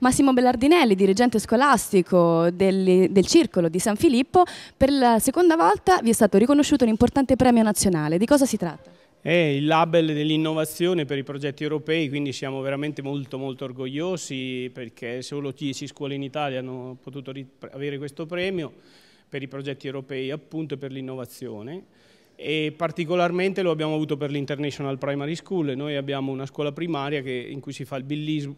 Massimo Bellardinelli, dirigente scolastico del, del, Circolo di San Filippo, per la seconda volta vi è stato riconosciuto un importante premio nazionale. Di cosa si tratta? È il label dell'innovazione per i progetti europei, quindi siamo veramente molto molto orgogliosi perché solo 10 scuole in Italia hanno potuto avere questo premio per i progetti europei appunto per l'innovazione e particolarmente lo abbiamo avuto per l'International Primary School. Noi abbiamo una scuola primaria che, in cui si fa il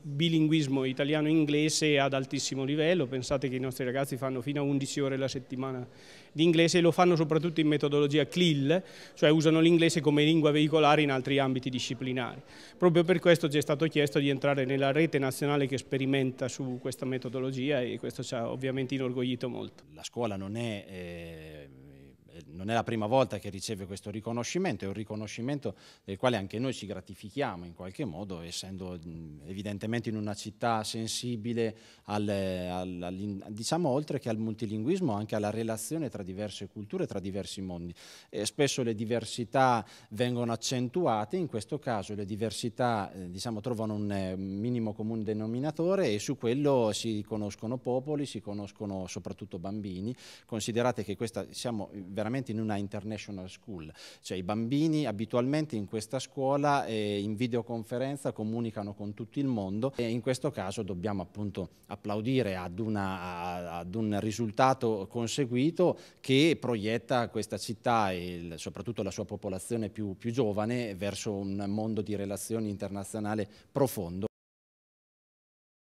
bilinguismo italiano-inglese ad altissimo livello. Pensate che i nostri ragazzi fanno fino a 11 ore la settimana di inglese e lo fanno soprattutto in metodologia CLIL, cioè usano l'inglese come lingua veicolare in altri ambiti disciplinari. Proprio per questo ci è stato chiesto di entrare nella rete nazionale che sperimenta su questa metodologia e questo ci ha ovviamente inorgoglito molto. La scuola non è... Eh non è la prima volta che riceve questo riconoscimento, è un riconoscimento del quale anche noi ci gratifichiamo in qualche modo, essendo evidentemente in una città sensibile al, al, al, diciamo oltre che al multilinguismo, anche alla relazione tra diverse culture, tra diversi mondi. E spesso le diversità vengono accentuate, in questo caso le diversità eh, diciamo, trovano un eh, minimo comune denominatore e su quello si conoscono popoli, si conoscono soprattutto bambini. Considerate che questa siamo veramente in una international school, cioè i bambini abitualmente in questa scuola eh, in videoconferenza comunicano con tutto il mondo e in questo caso dobbiamo appunto applaudire ad, una, ad un risultato conseguito che proietta questa città e soprattutto la sua popolazione più, più giovane verso un mondo di relazioni internazionali profondo.